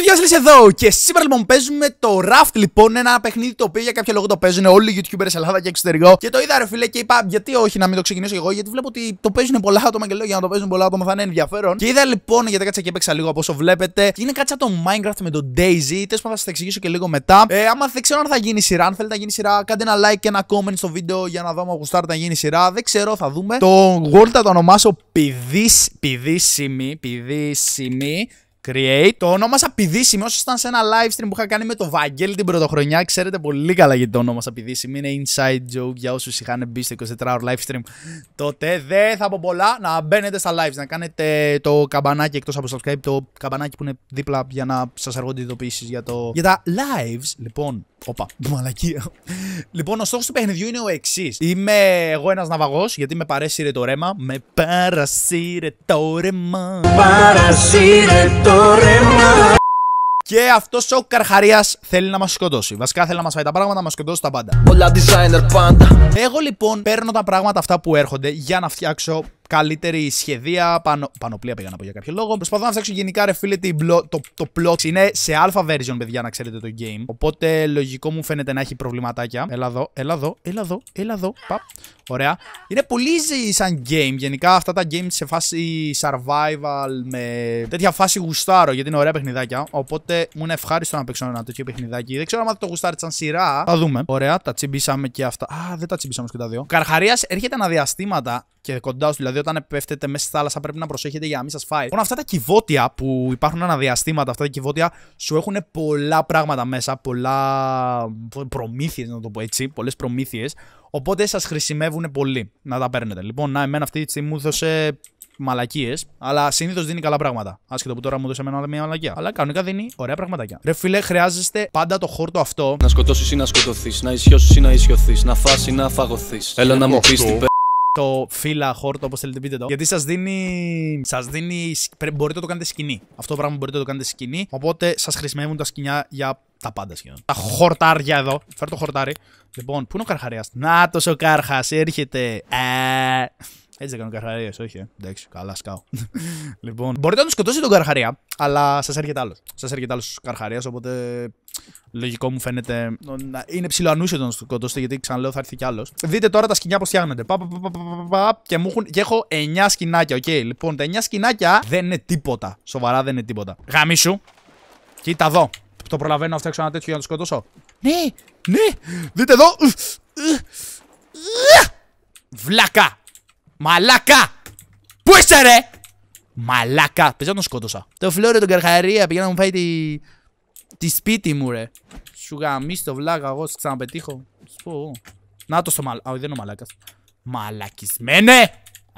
Γεια σου, γεια σας, εδώ και σήμερα λοιπόν παίζουμε το Raft λοιπόν, ένα παιχνίδι το οποίο για κάποιο λόγο το παίζουν όλοι οι YouTubers Ελλάδα και εξωτερικό και το είδα ρε φίλε και είπα γιατί όχι να μην το ξεκινήσω εγώ γιατί βλέπω ότι το παίζουν πολλά άτομα και λέω για να το παίζουν πολλά άτομα θα είναι ενδιαφέρον και είδα λοιπόν γιατί κάτσα και έπαιξα λίγο από όσο βλέπετε είναι κάτσα το Minecraft με το Daisy, Τέλος πάντων θα σας εξηγήσω και λίγο μετά ε, άμα δεν ξέρω αν θα γίνει σειρά, αν θέλετε να γίνει σειρά κάντε ένα like και ένα comment στο βίντεο για να δω αν να γίνει σειρά, δεν ξέρω θα δούμε το World το ονομάσω Create, το όνομα πηδήσιμη Όσο ήταν σε ένα live stream που είχα κάνει με το Βαγγέλη την πρωτοχρονιά, ξέρετε πολύ καλά γιατί το όνομα πηδήσιμη είναι inside joke για όσους είχαν μπει στο 24 hour live stream. Τότε δεν θα πω πολλά να μπαίνετε στα lives, να κάνετε το καμπανάκι εκτός από subscribe, το καμπανάκι που είναι δίπλα για να σας αργούνται ειδοποιήσεις για, το... για τα lives. Λοιπόν, Όπα, μαλακία. Λοιπόν, ο στόχος του παιχνιδιού είναι ο εξής. Είμαι εγώ ένας ναυαγός, γιατί με παρέσυρε το ρέμα. Με παρασύρε το ρέμα. Παρασύρε το ρέμα. Και αυτός ο Καρχαρίας θέλει να μας σκοτώσει. Βασικά θέλει να μας φάει τα πράγματα, να μας σκοτώσει τα πάντα. Όλα designer πάντα. Εγώ λοιπόν παίρνω τα πράγματα αυτά που έρχονται για να φτιάξω καλύτερη σχεδία, πανο... πανοπλία πήγα να πω για κάποιο λόγο. Προσπαθώ να φτιάξω γενικά ρε φίλε το, το plot είναι σε alpha version παιδιά να ξέρετε το game. Οπότε λογικό μου φαίνεται να έχει προβληματάκια. Έλα εδώ, έλα εδώ, έλα εδώ, έλα εδώ, παπ. Ωραία. Είναι πολύ σαν game. Γενικά αυτά τα games σε φάση survival με τέτοια φάση γουστάρω γιατί είναι ωραία παιχνιδάκια. Οπότε μου είναι ευχάριστο να παίξω ένα τέτοιο παιχνιδάκι. Δεν ξέρω αν το γουστάρει σαν σειρά. Θα δούμε. Ωραία, τα τσιμπήσαμε και αυτά. Α, δεν τα τσιμπήσαμε και τα δύο. Καρχαρίας έρχεται αναδιαστήματα και κοντά σου. Δηλαδή, όταν πέφτετε μέσα στη θάλασσα, πρέπει να προσέχετε για να μην σας φάει. Λοιπόν, αυτά τα κυβότια που υπάρχουν αναδιαστήματα, αυτά τα κυβότια σου έχουν πολλά πράγματα μέσα, πολλά προμήθειες, να το πω έτσι, πολλές προμήθειες. Οπότε σας χρησιμεύουν πολύ να τα παίρνετε. Λοιπόν, να, εμένα αυτή τη στιγμή μου έδωσε μαλακίες, αλλά συνήθως δίνει καλά πράγματα. Άσχετο που τώρα μου δώσε μια μαλακία. Αλλά κανονικά δίνει ωραία πραγματάκια. Ρε φίλε, χρειάζεστε πάντα το χόρτο αυτό. Να σκοτώσεις ή να σκοτωθείς, να ισιώσεις ή να ισιωθείς, να φάσει ή να φαγωθείς. Έλα να μου πεις το φύλλα, χόρτο, όπως θέλετε πείτε το. Γιατί σας δίνει. Σας δίνει μπορείτε να το κάνετε σκηνή. Αυτό το πράγμα μπορείτε να το κάνετε σκηνή. Οπότε σας χρησιμεύουν τα σκηνιά για τα πάντα σχεδόν. Τα χορτάρια εδώ. Φέρω το χορτάρι. Λοιπόν, πού είναι ο καρχαρίας. Να τόσο καρχας, έρχεται. Ε... Έτσι δεν κάνω καρχαρίες, όχι. Ε. Εντάξει, καλά, σκάω. λοιπόν, μπορείτε να τον σκοτώσετε τον καρχαρία, αλλά σας έρχεται άλλος. Σας έρχεται άλλος καρχαρίας, οπότε λογικό μου φαίνεται. Ναι. Είναι ψηλό να τον σκοτώσετε, γιατί ξαναλέω θα έρθει κι άλλος. Δείτε τώρα τα σκηνιά πώς φτιάχνονται. και, μου έχω 9 σκινάκια, οκ. Λοιπόν, τα 9 σκινάκια δεν είναι τίποτα. Σοβαρά δεν είναι τίποτα. Γαμίσου. Κοίτα εδώ. Το προλαβαίνω να φτιάξω ένα τέτοιο για να το σκοτώσω. Ναι, ναι. Δείτε εδώ. Βλάκα. Μαλάκα! Πού είσαι ρε! Μαλάκα! Πες να τον σκότωσα. Το φλόρε τον Καρχαρία πήγα να μου φάει τη... τη σπίτι μου ρε. Σου γαμίσει το βλάκα εγώ, σου ξαναπετύχω. Σου πω. Να το στο μαλάκα. Α, δεν είναι ο μαλάκας. Μαλακισμένε!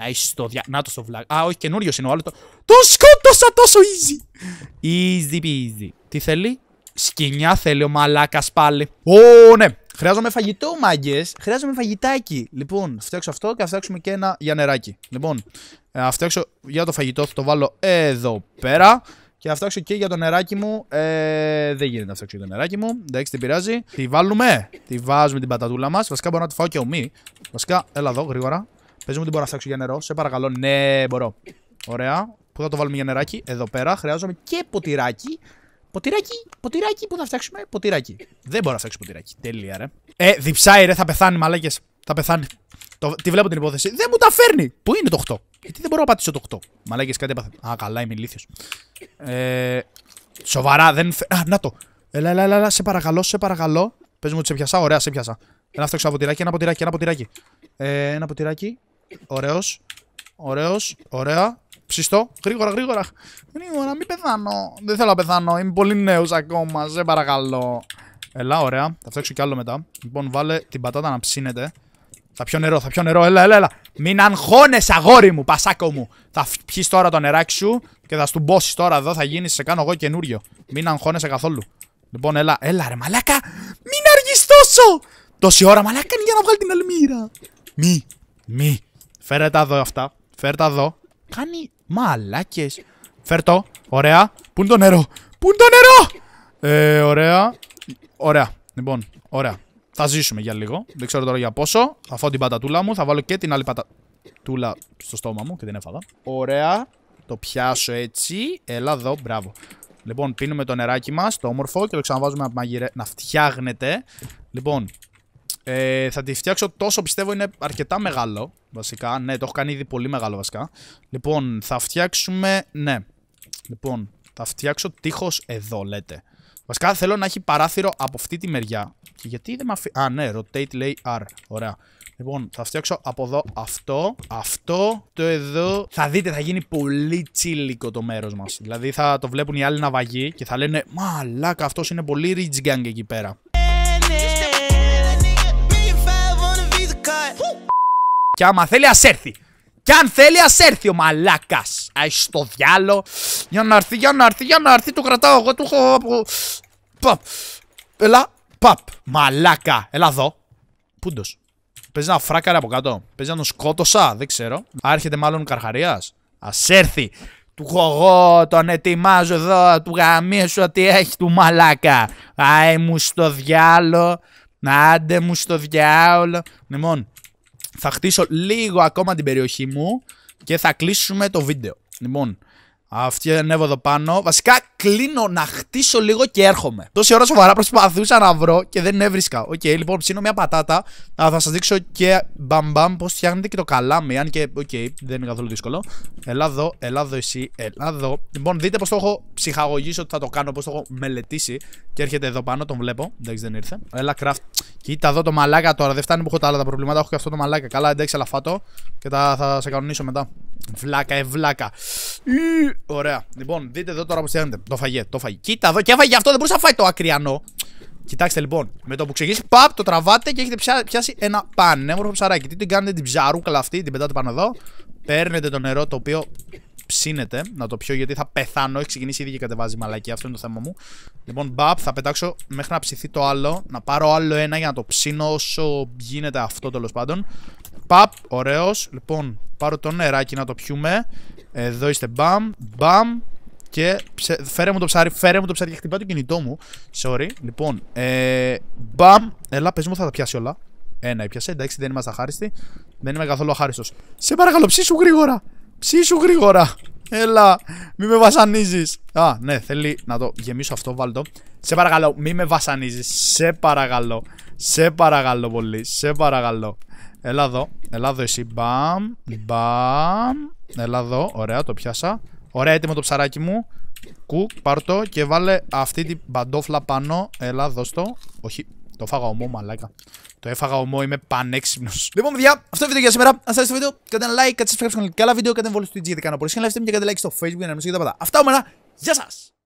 Α, είσαι το δια... Να το στο βλάκα. Α, όχι καινούριος είναι ο άλλος. Το... Τον σκότωσα τόσο easy! Easy peasy. Τι θέλει? Σκινιά θέλει ο μαλάκας πάλι. Ω, ναι! Χρειάζομαι φαγητό, μάγκες. Χρειάζομαι φαγητάκι. Λοιπόν, φτιάξω αυτό και θα φτιάξουμε και ένα για νεράκι. Λοιπόν, ε, θα φτιάξω για το φαγητό, θα το βάλω εδώ πέρα. Και θα φτιάξω και για το νεράκι μου. Ε, δεν γίνεται να φτιάξω για το νεράκι μου. Εντάξει, την πειράζει. Τη βάλουμε. Τη βάζουμε την πατατούλα μας. Βασικά μπορώ να τη φάω και ομί. Βασικά, έλα εδώ γρήγορα. Πες μου ότι μπορώ να φτιάξω για νερό. Σε παρακαλώ. Ναι, μπορώ. Ωραία. Πού θα το βάλουμε για νεράκι. Εδώ πέρα. Χρειάζομαι και ποτηράκι. Ποτηράκι, ποτηράκι, πού να φτιάξουμε, ποτηράκι. Δεν μπορώ να φτιάξω ποτηράκι. Τέλεια, ρε. Ε, διψάει, ρε, θα πεθάνει, μαλάκες. Θα πεθάνει. Το, τη βλέπω την υπόθεση. Δεν μου τα φέρνει. Πού είναι το 8. Γιατί δεν μπορώ να πατήσω το 8. Μαλάκες κάτι έπαθε. Α, καλά, είμαι ηλίθιος. Ε, σοβαρά, δεν. Φε... Α, να το. Ελά, ελά, ελά, σε παρακαλώ, σε παρακαλώ. Πες μου ότι σε πιασά, ωραία, σε πιασά. Ένα φτιάξω ένα ποτηράκι, ένα ποτηράκι, ένα ποτηράκι. Ε, ένα ποτηράκι. Ωραίος. Ωραίος, ωραία. Ψιστό, γρήγορα, γρήγορα. Γρήγορα, μην πεθάνω. Δεν θέλω να πεθάνω. Είμαι πολύ νέος ακόμα. Σε παρακαλώ. Ελά, ωραία. Θα φτιάξω κι άλλο μετά. Λοιπόν, βάλε την πατάτα να ψήνεται. Θα πιω νερό, θα πιω νερό. Έλα, έλα, έλα. Μην ανχώνεσαι αγόρι μου, πασάκο μου. Θα πιεις τώρα το νεράκι σου και θα σου μπώσει τώρα εδώ. Θα γίνεις, σε κάνω εγώ καινούριο. Μην ανχώνεσαι καθόλου. Λοιπόν, έλα, έλα, ρε μαλάκα. Μην αργείς τόσο. Τόση ώρα μαλάκα είναι για να βγάλει την αλμύρα. Μη, μη. Φέρε τα εδώ αυτά. Φέρτα εδώ. Κάνει μαλάκες. Φέρτο. Ωραία. Πού είναι το νερό. Πού είναι το νερό. Ε, ωραία. Ωραία. Λοιπόν, ωραία. Θα ζήσουμε για λίγο. Δεν ξέρω τώρα για πόσο. Θα φάω την πατατούλα μου. Θα βάλω και την άλλη πατατούλα στο στόμα μου και την έφαγα. Ωραία. Το πιάσω έτσι. Έλα εδώ. Μπράβο. Λοιπόν, πίνουμε το νεράκι μας, το όμορφο, και το ξαναβάζουμε να, μαγειρε... να Λοιπόν, ε, θα τη φτιάξω τόσο πιστεύω είναι αρκετά μεγάλο βασικά. Ναι, το έχω κάνει ήδη πολύ μεγάλο βασικά. Λοιπόν, θα φτιάξουμε. Ναι. Λοιπόν, θα φτιάξω τείχος εδώ, λέτε. Βασικά θέλω να έχει παράθυρο από αυτή τη μεριά. Και γιατί δεν με αφήνει. Α, ναι, rotate λέει R. Ωραία. Λοιπόν, θα φτιάξω από εδώ αυτό, αυτό, το εδώ. Θα δείτε, θα γίνει πολύ τσίλικο το μέρος μας. Δηλαδή θα το βλέπουν οι άλλοι ναυαγοί και θα λένε Μαλάκα, αυτός είναι πολύ rich gang εκεί πέρα. Και άμα θέλει ας έρθει. Κι αν θέλει ας έρθει ο μαλάκας. Αι στο διάλο. Για να έρθει, για να έρθει, για να έρθει. Του κρατάω εγώ, του έχω... Παπ. Έλα. Παπ. Μαλάκα. Έλα εδώ. Πούντος. Παίζει να φράκαρε από κάτω. Παίζει να τον σκότωσα. Δεν ξέρω. Άρχεται μάλλον ο καρχαρίας. Ας έρθει. Του χωγό τον ετοιμάζω εδώ. Του γαμίσω ότι έχει του μαλάκα. Άι μου στο διάλο. Άντε μου στο διάολο. Λοιπόν, θα χτίσω λίγο ακόμα την περιοχή μου και θα κλείσουμε το βίντεο. Λοιπόν, αυτή ανέβω εδώ πάνω. Βασικά κλείνω να χτίσω λίγο και έρχομαι. Τόση ώρα σοβαρά προσπαθούσα να βρω και δεν έβρισκα. Οκ, λοιπόν, ψήνω μια πατάτα. Α, θα σας δείξω και μπαμπάμ, πώς φτιάχνετε και το καλάμι. Αν και, οκ, δεν είναι καθόλου δύσκολο. Ελά εδώ, εσύ, ελά εδώ. Λοιπόν, δείτε πώς το έχω ψυχαγωγήσει ότι θα το κάνω, πώς το έχω μελετήσει. Και έρχεται εδώ πάνω, τον βλέπω. Εντάξει, δεν ήρθε. Ελά, craft. Κοίτα εδώ το μαλάκα τώρα. Δεν φτάνει που έχω τα άλλα τα προβλήματα. Έχω και αυτό το μαλάκα. Καλά, εντάξει, αλλά φάτω. Και τα, θα σε κανονίσω μετά. Βλάκα, ευλάκα. Ωραία. Λοιπόν, δείτε εδώ τώρα που στέλνετε. Το φαγε, το φαγε. Κοίτα εδώ και έφαγε αυτό. Δεν μπορούσα να φάει το ακριανό. Κοιτάξτε λοιπόν, με το που ξεκινήσει, παπ, το τραβάτε και έχετε πιάσει ένα πανέμορφο ψαράκι. Τι την κάνετε την ψαρούκλα αυτή, την πετάτε πάνω εδώ. Παίρνετε το νερό το οποίο ψήνεται να το πιω γιατί θα πεθάνω. Έχει ξεκινήσει ήδη και κατεβάζει μαλακή. Αυτό είναι το θέμα μου. Λοιπόν, μπαπ, θα πετάξω μέχρι να ψηθεί το άλλο. Να πάρω άλλο ένα για να το ψήνω όσο γίνεται αυτό τέλος πάντων. Παπ, ωραίος. Λοιπόν, πάρω το νεράκι να το πιούμε. Εδώ είστε μπαμ, μπαμ. Και φέρε μου το ψάρι, φέρε μου το ψάρι και χτυπάει το κινητό μου. Sorry. Λοιπόν, ε, μπαμ. Ελά, πες μου, θα τα πιάσει όλα. Ένα πιάσε Εντάξει, δεν είμαστε αχάριστοι. Δεν είμαι καθόλου χάριστο. Σε παρακαλώ, ψήσου γρήγορα. Ψήσου γρήγορα. Έλα, μη με βασανίζεις. Α, ναι, θέλει να το γεμίσω αυτό, βάλτο. Σε παρακαλώ, μη με βασανίζεις. Σε παρακαλώ. Σε παρακαλώ πολύ. Σε παρακαλώ. Έλα εδώ. Έλα εδώ εσύ. Μπαμ. Μπαμ. Έλα εδώ. Ωραία, το πιάσα. Ωραία, έτοιμο το ψαράκι μου. Κουκ, πάρ το και βάλε αυτή την παντόφλα πάνω. Έλα, δώσ' το. Όχι, το φάγα ομό, μαλάκα. Το έφαγα ομό, είμαι πανέξυπνος. Λοιπόν, παιδιά, αυτό είναι το βίντεο για σήμερα. Αν σας άρεσε το βίντεο, κάντε ένα like, κάτσε subscribe στο κανάλι. Καλά βίντεο, κάντε εμβόλιο στο YouTube γιατί κάνω πολλέ. Και κάντε like στο Facebook για να μην τα πάντα. Αυτά ομένα, γεια σας!